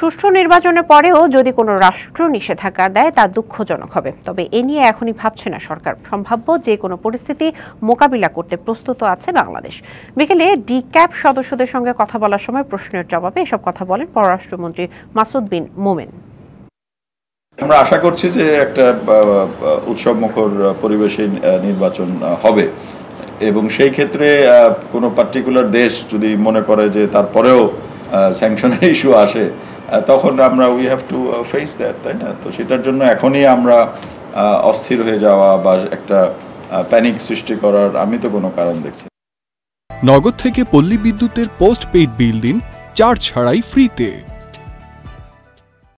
সুষ্ঠু নির্বাচনের পরেও যদি কোনো রাষ্ট্র নিষেধাজ্ঞা দেয় তা দুঃখজনক হবে তবে এ নিয়ে এখনই ভাবছে না সরকার সম্ভাব্য যে কোনো পরিস্থিতি মোকাবিলা করতে প্রস্তুত আছে বাংলাদেশ বিকেলে ক্যাপ সদস্যদের সঙ্গে কথা বলার সময় প্রশ্নের জবাবে এসব কথা বলেন পররাষ্ট্রমন্ত্রী মাসুদ বিন মোমেন আমরা আশা করছি যে একটা উৎসবমুখর পরিবেশে নির্বাচন হবে এবং সেই ক্ষেত্রে কোনো পার্টিকুলার দেশ যদি মনে করে যে তারপরেও স্যাংশনের ইস্যু আসে তখন আমরা we have to face that তাই না তো সেটার জন্য এখনই আমরা অস্থির হয়ে যাওয়া বা একটা প্যানিক সৃষ্টি করার আমি তো কোনো কারণ দেখছি নগদ থেকে পল্লী বিদ্যুতের পোস্ট পেইড বিল দিন চার্জ ছাড়াই ফ্রিতে